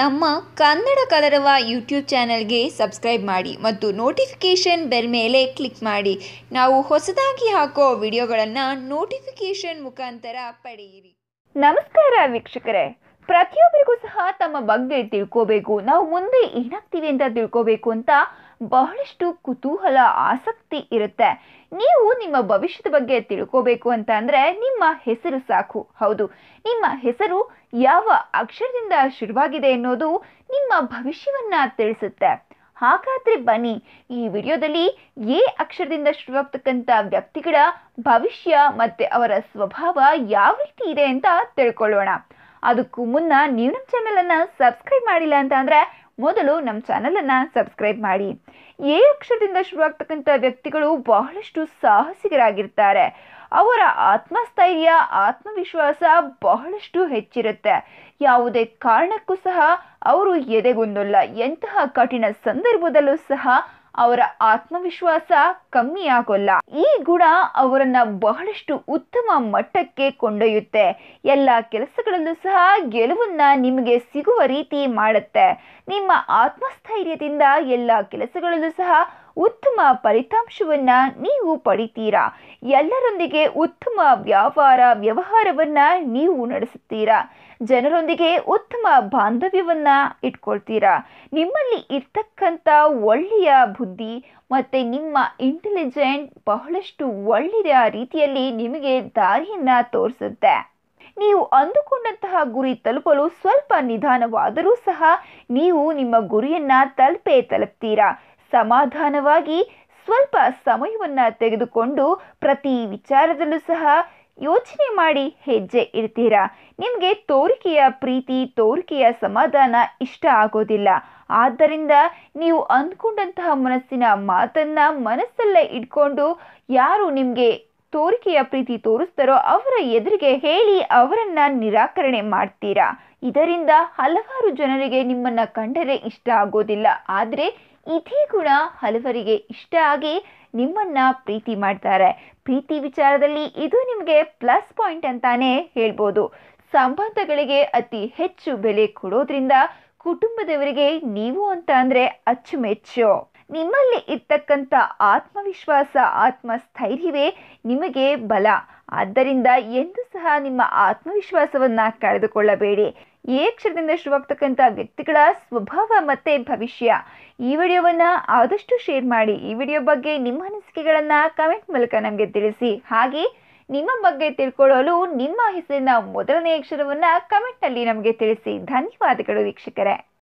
ನಮ್ಮ ಕನ್ನಡ ಕಲರವ ಯೂಟ್ಯೂಬ್ ಚಾನೆಲ್ಗೆ ಸಬ್ಸ್ಕ್ರೈಬ್ ಮಾಡಿ ಮತ್ತು ನೋಟಿಫಿಕೇಷನ್ ಬೆಲ್ ಮೇಲೆ ಕ್ಲಿಕ್ ಮಾಡಿ ನಾವು ಹೊಸದಾಗಿ ಹಾಕೋ ವಿಡಿಯೋಗಳನ್ನು ನೋಟಿಫಿಕೇಷನ್ ಮುಖಾಂತರ ಪಡೆಯಿರಿ ನಮಸ್ಕಾರ ವೀಕ್ಷಕರೇ ಪ್ರತಿಯೊಬ್ಬರಿಗೂ ಸಹ ತಮ್ಮ ಬಗ್ಗೆ ತಿಳ್ಕೋಬೇಕು ನಾವು ಮುಂದೆ ಏನಾಗ್ತೀವಿ ಅಂತ ತಿಳ್ಕೋಬೇಕು ಅಂತ ಬಹಳಷ್ಟು ಕುತೂಹಲ ಆಸಕ್ತಿ ಇರುತ್ತೆ ನೀವು ನಿಮ್ಮ ಭವಿಷ್ಯದ ಬಗ್ಗೆ ತಿಳ್ಕೋಬೇಕು ಅಂತ ಅಂದರೆ ನಿಮ್ಮ ಹೆಸರು ಸಾಕು ಹೌದು ನಿಮ್ಮ ಹೆಸರು ಯಾವ ಅಕ್ಷರದಿಂದ ಶುರುವಾಗಿದೆ ಅನ್ನೋದು ನಿಮ್ಮ ಭವಿಷ್ಯವನ್ನು ತಿಳಿಸುತ್ತೆ ಹಾಗಾದ್ರೆ ಬನ್ನಿ ಈ ವಿಡಿಯೋದಲ್ಲಿ ಎ ಅಕ್ಷರದಿಂದ ಶುರುವಾಗ್ತಕ್ಕಂಥ ವ್ಯಕ್ತಿಗಳ ಭವಿಷ್ಯ ಮತ್ತು ಅವರ ಸ್ವಭಾವ ಯಾವ ರೀತಿ ಇದೆ ಅಂತ ತಿಳ್ಕೊಳ್ಳೋಣ ಅದಕ್ಕೂ ಮುನ್ನ ನೀವು ನಮ್ಮ ಚಾನಲನ್ನು ಸಬ್ಸ್ಕ್ರೈಬ್ ಮಾಡಿಲ್ಲ ಅಂತ ಅಂದರೆ ಮೊದಲು ನಮ್ಮ ಚಾನಲನ್ನು ಸಬ್ಸ್ಕ್ರೈಬ್ ಮಾಡಿ ಎ ಅಕ್ಷರದಿಂದ ಶುರುವಾಗ್ತಕ್ಕಂಥ ವ್ಯಕ್ತಿಗಳು ಬಹಳಷ್ಟು ಸಾಹಸಿಗರಾಗಿರ್ತಾರೆ ಅವರ ಆತ್ಮಸ್ಥೈರ್ಯ ಆತ್ಮವಿಶ್ವಾಸ ಬಹಳಷ್ಟು ಹೆಚ್ಚಿರುತ್ತೆ ಯಾವುದೇ ಕಾರಣಕ್ಕೂ ಸಹ ಅವರು ಎದೆಗೊಂದಲ್ಲ ಎಂತಹ ಕಠಿಣ ಸಂದರ್ಭದಲ್ಲೂ ಸಹ ಅವರ ಆತ್ಮವಿಶ್ವಾಸ ಕಮ್ಮಿಯಾಗೋಲ್ಲ ಈ ಗುಣ ಅವರನ್ನ ಬಹಳಷ್ಟು ಉತ್ತಮ ಮಟ್ಟಕ್ಕೆ ಕೊಂಡೊಯ್ಯುತ್ತೆ ಎಲ್ಲ ಕೆಲಸಗಳಲ್ಲೂ ಸಹ ಗೆಲುವನ್ನ ನಿಮಗೆ ಸಿಗುವ ರೀತಿ ಮಾಡುತ್ತೆ ನಿಮ್ಮ ಆತ್ಮಸ್ಥೈರ್ಯದಿಂದ ಎಲ್ಲ ಕೆಲಸಗಳಲ್ಲೂ ಸಹ ಉತ್ತಮ ಫಲಿತಾಂಶವನ್ನು ನೀವು ಪಡಿತೀರಾ ಎಲ್ಲರೊಂದಿಗೆ ಉತ್ತಮ ವ್ಯಾಪಾರ ವ್ಯವಹಾರವನ್ನು ನೀವು ನಡೆಸುತ್ತೀರಾ ಜನರೊಂದಿಗೆ ಉತ್ತಮ ಬಾಂಧವ್ಯವನ್ನು ಇಟ್ಕೊಳ್ತೀರಾ ನಿಮ್ಮಲ್ಲಿ ಇರ್ತಕ್ಕಂಥ ಒಳ್ಳೆಯ ಬುದ್ಧಿ ಮತ್ತು ನಿಮ್ಮ ಇಂಟೆಲಿಜೆಂಟ್ ಬಹಳಷ್ಟು ಒಳ್ಳೆಯ ರೀತಿಯಲ್ಲಿ ನಿಮಗೆ ದಾರಿಯನ್ನು ತೋರಿಸುತ್ತೆ ನೀವು ಅಂದುಕೊಂಡಂತಹ ಗುರಿ ತಲುಪಲು ಸ್ವಲ್ಪ ನಿಧಾನವಾದರೂ ಸಹ ನೀವು ನಿಮ್ಮ ಗುರಿಯನ್ನು ತಲುಪೇ ತಲುಪ್ತೀರಾ ಸಮಾಧಾನವಾಗಿ ಸ್ವಲ್ಪ ಸಮಯವನ್ನು ತೆಗೆದುಕೊಂಡು ಪ್ರತಿ ವಿಚಾರದಲ್ಲೂ ಸಹ ಯೋಚನೆ ಮಾಡಿ ಹೆಜ್ಜೆ ಇಡ್ತೀರಾ ನಿಮಗೆ ತೋರಿಕೆಯ ಪ್ರೀತಿ ತೋರಿಕೆಯ ಸಮಾಧಾನ ಇಷ್ಟ ಆಗೋದಿಲ್ಲ ಆದ್ದರಿಂದ ನೀವು ಅಂದ್ಕೊಂಡಂತಹ ಮನಸ್ಸಿನ ಮಾತನ್ನು ಮನಸ್ಸಲ್ಲೇ ಇಟ್ಕೊಂಡು ಯಾರು ನಿಮಗೆ ತೋರಿಕೆಯ ಪ್ರೀತಿ ತೋರಿಸ್ತಾರೋ ಅವರ ಎದುರಿಗೆ ಹೇಳಿ ಅವರನ್ನು ನಿರಾಕರಣೆ ಮಾಡ್ತೀರಾ ಇದರಿಂದ ಹಲವಾರು ಜನರಿಗೆ ನಿಮ್ಮನ್ನು ಕಂಡರೆ ಇಷ್ಟ ಆಗೋದಿಲ್ಲ ಆದರೆ ಇದೇ ಗುಣ ಹಲವರಿಗೆ ಇಷ್ಟ ಆಗಿ ನಿಮ್ಮನ್ನು ಪ್ರೀತಿ ಮಾಡ್ತಾರೆ ಪ್ರೀತಿ ವಿಚಾರದಲ್ಲಿ ಇದು ನಿಮಗೆ ಪ್ಲಸ್ ಪಾಯಿಂಟ್ ಅಂತಾನೆ ಹೇಳ್ಬೋದು ಸಂಬಂಧಗಳಿಗೆ ಅತಿ ಹೆಚ್ಚು ಬೆಲೆ ಕೊಡೋದ್ರಿಂದ ಕುಟುಂಬದವರಿಗೆ ನೀವು ಅಂತ ಅಂದರೆ ಅಚ್ಚುಮೆಚ್ಚು ನಿಮ್ಮಲ್ಲಿ ಇರ್ತಕ್ಕಂಥ ಆತ್ಮವಿಶ್ವಾಸ ಆತ್ಮಸ್ಥೈರ್ಯವೇ ನಿಮಗೆ ಬಲ ಆದ್ದರಿಂದ ಎಂದು ಸಹ ನಿಮ್ಮ ಆತ್ಮವಿಶ್ವಾಸವನ್ನು ಕಳೆದುಕೊಳ್ಳಬೇಡಿ ಈ ಕ್ಷಣದಿಂದ ಶುರುವಾಗ್ತಕ್ಕಂಥ ವ್ಯಕ್ತಿಗಳ ಸ್ವಭಾವ ಮತ್ತು ಭವಿಷ್ಯ ಈ ವಿಡಿಯೋವನ್ನು ಆದಷ್ಟು ಶೇರ್ ಮಾಡಿ ಈ ವಿಡಿಯೋ ಬಗ್ಗೆ ನಿಮ್ಮ ಅನಿಸಿಕೆಗಳನ್ನು ಕಮೆಂಟ್ ಮೂಲಕ ನಮಗೆ ತಿಳಿಸಿ ಹಾಗೆ ನಿಮ್ಮ ಬಗ್ಗೆ ತಿಳ್ಕೊಳ್ಳಲು ನಿಮ್ಮ ಹೆಸರಿನ ಮೊದಲನೇ ಅಕ್ಷರವನ್ನು ಕಮೆಂಟ್ನಲ್ಲಿ ನಮಗೆ ತಿಳಿಸಿ ಧನ್ಯವಾದಗಳು ವೀಕ್ಷಕರೇ